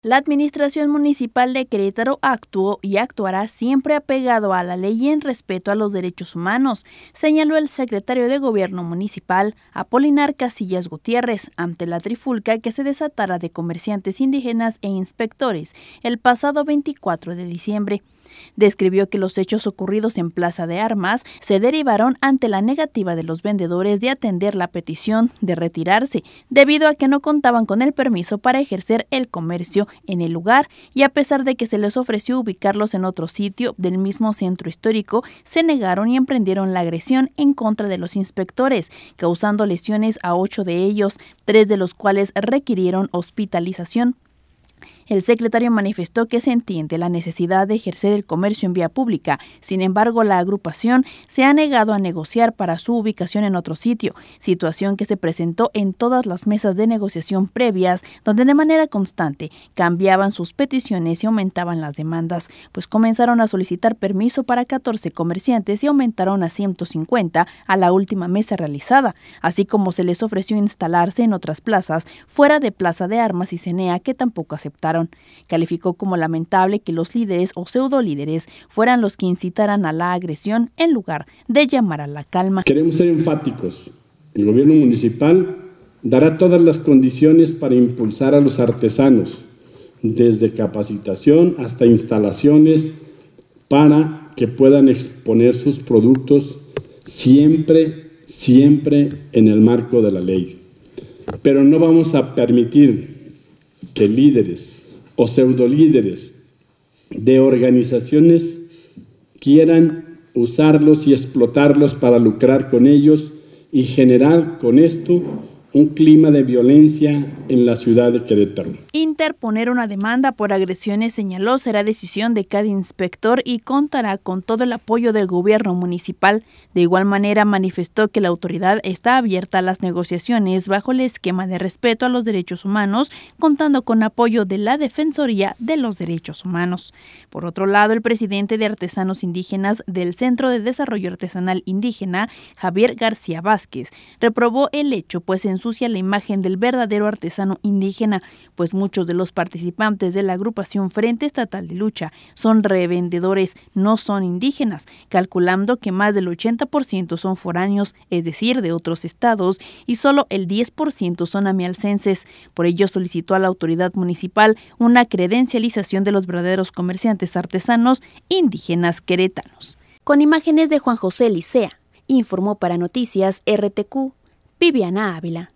La Administración Municipal de Querétaro actuó y actuará siempre apegado a la ley en respeto a los derechos humanos, señaló el secretario de Gobierno Municipal, Apolinar Casillas Gutiérrez, ante la trifulca que se desatara de comerciantes indígenas e inspectores el pasado 24 de diciembre. Describió que los hechos ocurridos en Plaza de Armas se derivaron ante la negativa de los vendedores de atender la petición de retirarse, debido a que no contaban con el permiso para ejercer el comercio en el lugar y a pesar de que se les ofreció ubicarlos en otro sitio del mismo centro histórico, se negaron y emprendieron la agresión en contra de los inspectores, causando lesiones a ocho de ellos, tres de los cuales requirieron hospitalización. El secretario manifestó que se entiende la necesidad de ejercer el comercio en vía pública, sin embargo la agrupación se ha negado a negociar para su ubicación en otro sitio, situación que se presentó en todas las mesas de negociación previas, donde de manera constante cambiaban sus peticiones y aumentaban las demandas, pues comenzaron a solicitar permiso para 14 comerciantes y aumentaron a 150 a la última mesa realizada, así como se les ofreció instalarse en otras plazas fuera de Plaza de Armas y Cenea que tampoco aceptaron. Calificó como lamentable que los líderes o pseudo líderes fueran los que incitaran a la agresión en lugar de llamar a la calma. Queremos ser enfáticos. El gobierno municipal dará todas las condiciones para impulsar a los artesanos, desde capacitación hasta instalaciones para que puedan exponer sus productos siempre, siempre en el marco de la ley. Pero no vamos a permitir que líderes o pseudolíderes de organizaciones quieran usarlos y explotarlos para lucrar con ellos y generar con esto un clima de violencia en la ciudad de Querétaro. Interponer una demanda por agresiones, señaló, será decisión de cada inspector y contará con todo el apoyo del gobierno municipal. De igual manera, manifestó que la autoridad está abierta a las negociaciones bajo el esquema de respeto a los derechos humanos, contando con apoyo de la Defensoría de los Derechos Humanos. Por otro lado, el presidente de Artesanos Indígenas del Centro de Desarrollo Artesanal Indígena, Javier García Vázquez, reprobó el hecho, pues en su la imagen del verdadero artesano indígena, pues muchos de los participantes de la agrupación Frente Estatal de Lucha son revendedores, no son indígenas, calculando que más del 80% son foráneos, es decir, de otros estados, y solo el 10% son amialcenses. Por ello solicitó a la autoridad municipal una credencialización de los verdaderos comerciantes artesanos indígenas querétanos. Con imágenes de Juan José Licea, informó para Noticias RTQ Viviana Ávila.